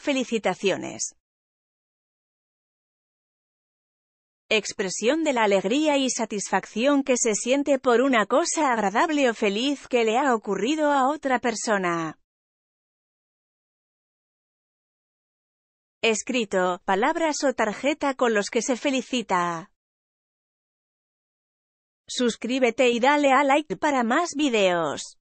Felicitaciones. Expresión de la alegría y satisfacción que se siente por una cosa agradable o feliz que le ha ocurrido a otra persona. Escrito, palabras o tarjeta con los que se felicita. Suscríbete y dale a like para más videos.